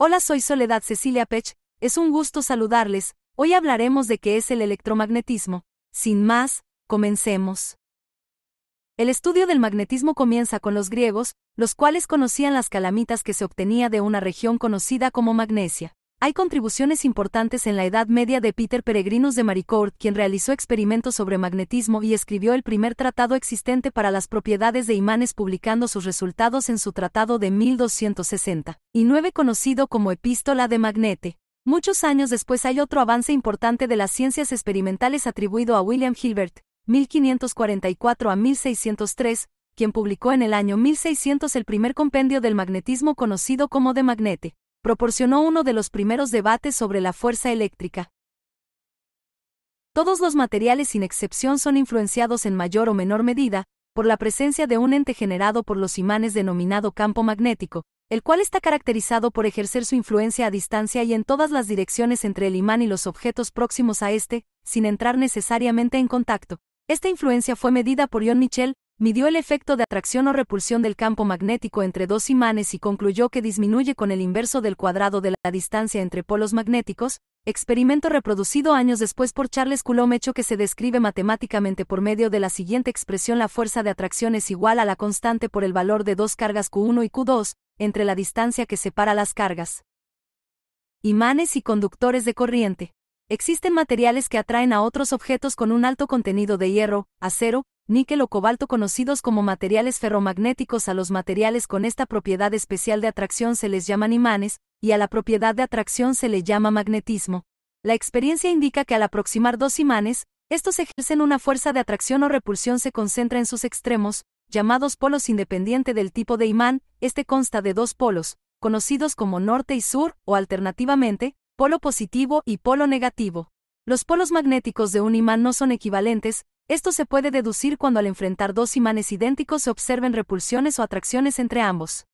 Hola, soy Soledad Cecilia Pech, es un gusto saludarles, hoy hablaremos de qué es el electromagnetismo. Sin más, comencemos. El estudio del magnetismo comienza con los griegos, los cuales conocían las calamitas que se obtenía de una región conocida como Magnesia. Hay contribuciones importantes en la Edad Media de Peter Peregrinus de Maricourt, quien realizó experimentos sobre magnetismo y escribió el primer tratado existente para las propiedades de imanes publicando sus resultados en su tratado de 1269 y conocido como Epístola de Magnete. Muchos años después hay otro avance importante de las ciencias experimentales atribuido a William Hilbert, 1544 a 1603, quien publicó en el año 1600 el primer compendio del magnetismo conocido como de Magnete proporcionó uno de los primeros debates sobre la fuerza eléctrica. Todos los materiales sin excepción son influenciados en mayor o menor medida por la presencia de un ente generado por los imanes denominado campo magnético, el cual está caracterizado por ejercer su influencia a distancia y en todas las direcciones entre el imán y los objetos próximos a éste, sin entrar necesariamente en contacto. Esta influencia fue medida por John Michel, midió el efecto de atracción o repulsión del campo magnético entre dos imanes y concluyó que disminuye con el inverso del cuadrado de la distancia entre polos magnéticos, experimento reproducido años después por Charles Coulomb hecho que se describe matemáticamente por medio de la siguiente expresión la fuerza de atracción es igual a la constante por el valor de dos cargas Q1 y Q2, entre la distancia que separa las cargas. Imanes y conductores de corriente. Existen materiales que atraen a otros objetos con un alto contenido de hierro, acero, níquel o cobalto conocidos como materiales ferromagnéticos. A los materiales con esta propiedad especial de atracción se les llaman imanes, y a la propiedad de atracción se le llama magnetismo. La experiencia indica que al aproximar dos imanes, estos ejercen una fuerza de atracción o repulsión se concentra en sus extremos, llamados polos independiente del tipo de imán, este consta de dos polos, conocidos como norte y sur, o alternativamente, polo positivo y polo negativo. Los polos magnéticos de un imán no son equivalentes, esto se puede deducir cuando al enfrentar dos imanes idénticos se observen repulsiones o atracciones entre ambos.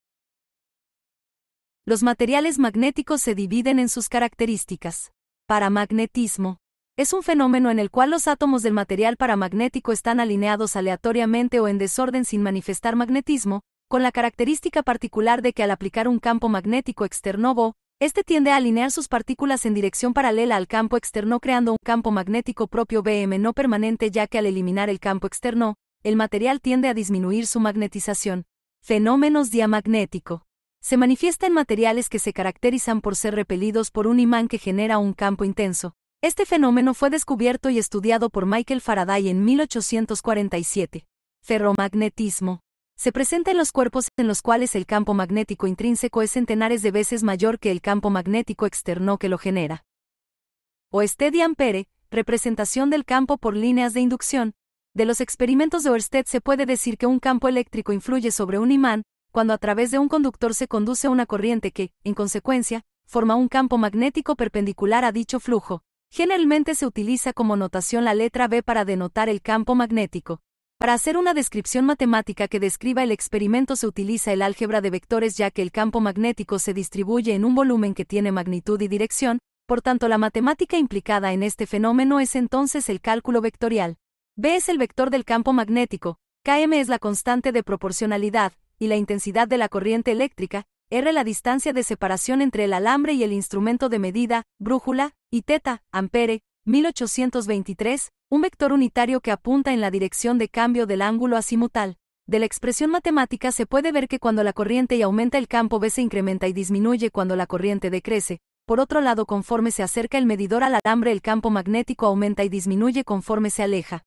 Los materiales magnéticos se dividen en sus características. Paramagnetismo. Es un fenómeno en el cual los átomos del material paramagnético están alineados aleatoriamente o en desorden sin manifestar magnetismo, con la característica particular de que al aplicar un campo magnético externo este tiende a alinear sus partículas en dirección paralela al campo externo creando un campo magnético propio BM no permanente ya que al eliminar el campo externo, el material tiende a disminuir su magnetización. Fenómenos diamagnético. Se manifiesta en materiales que se caracterizan por ser repelidos por un imán que genera un campo intenso. Este fenómeno fue descubierto y estudiado por Michael Faraday en 1847. Ferromagnetismo se presenta en los cuerpos en los cuales el campo magnético intrínseco es centenares de veces mayor que el campo magnético externo que lo genera. O Oersted y Ampere, representación del campo por líneas de inducción. De los experimentos de Oersted se puede decir que un campo eléctrico influye sobre un imán, cuando a través de un conductor se conduce una corriente que, en consecuencia, forma un campo magnético perpendicular a dicho flujo. Generalmente se utiliza como notación la letra B para denotar el campo magnético. Para hacer una descripción matemática que describa el experimento se utiliza el álgebra de vectores ya que el campo magnético se distribuye en un volumen que tiene magnitud y dirección, por tanto la matemática implicada en este fenómeno es entonces el cálculo vectorial. B es el vector del campo magnético, Km es la constante de proporcionalidad, y la intensidad de la corriente eléctrica, R la distancia de separación entre el alambre y el instrumento de medida, brújula, y teta, ampere, 1823, un vector unitario que apunta en la dirección de cambio del ángulo azimutal. De la expresión matemática se puede ver que cuando la corriente y aumenta el campo B se incrementa y disminuye cuando la corriente decrece. Por otro lado, conforme se acerca el medidor al alambre, el campo magnético aumenta y disminuye conforme se aleja.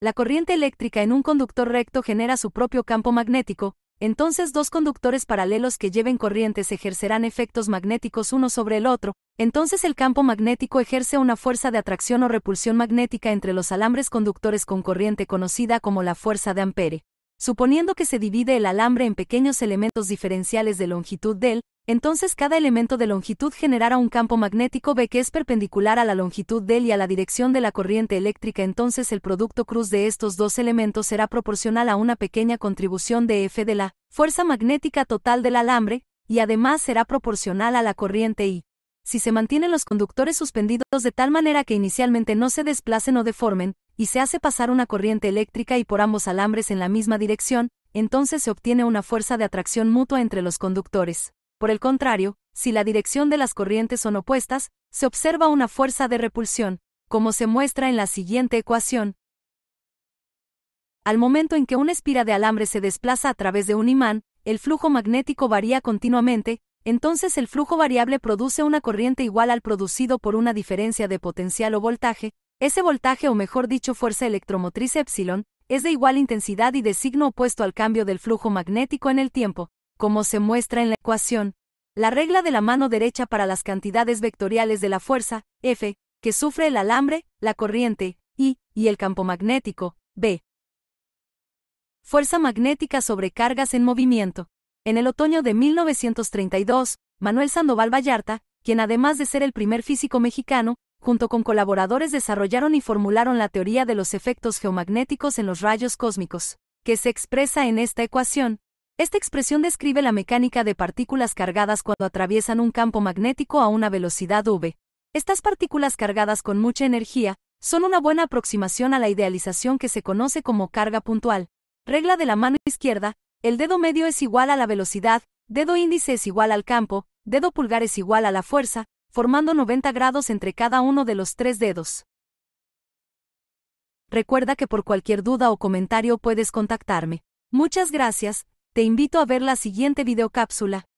La corriente eléctrica en un conductor recto genera su propio campo magnético, entonces dos conductores paralelos que lleven corrientes ejercerán efectos magnéticos uno sobre el otro, entonces el campo magnético ejerce una fuerza de atracción o repulsión magnética entre los alambres conductores con corriente conocida como la fuerza de Ampere. Suponiendo que se divide el alambre en pequeños elementos diferenciales de longitud del, entonces cada elemento de longitud generará un campo magnético B que es perpendicular a la longitud del y a la dirección de la corriente eléctrica, entonces el producto cruz de estos dos elementos será proporcional a una pequeña contribución de F de la fuerza magnética total del alambre, y además será proporcional a la corriente I si se mantienen los conductores suspendidos de tal manera que inicialmente no se desplacen o deformen, y se hace pasar una corriente eléctrica y por ambos alambres en la misma dirección, entonces se obtiene una fuerza de atracción mutua entre los conductores. Por el contrario, si la dirección de las corrientes son opuestas, se observa una fuerza de repulsión, como se muestra en la siguiente ecuación. Al momento en que una espira de alambre se desplaza a través de un imán, el flujo magnético varía continuamente, entonces el flujo variable produce una corriente igual al producido por una diferencia de potencial o voltaje, ese voltaje o mejor dicho fuerza electromotriz epsilon, es de igual intensidad y de signo opuesto al cambio del flujo magnético en el tiempo, como se muestra en la ecuación. La regla de la mano derecha para las cantidades vectoriales de la fuerza, F, que sufre el alambre, la corriente, I, y el campo magnético, B. Fuerza magnética sobre cargas en movimiento. En el otoño de 1932, Manuel Sandoval Vallarta, quien además de ser el primer físico mexicano, junto con colaboradores desarrollaron y formularon la teoría de los efectos geomagnéticos en los rayos cósmicos, que se expresa en esta ecuación. Esta expresión describe la mecánica de partículas cargadas cuando atraviesan un campo magnético a una velocidad v. Estas partículas cargadas con mucha energía son una buena aproximación a la idealización que se conoce como carga puntual. Regla de la mano izquierda, el dedo medio es igual a la velocidad, dedo índice es igual al campo, dedo pulgar es igual a la fuerza, formando 90 grados entre cada uno de los tres dedos. Recuerda que por cualquier duda o comentario puedes contactarme. Muchas gracias, te invito a ver la siguiente videocápsula.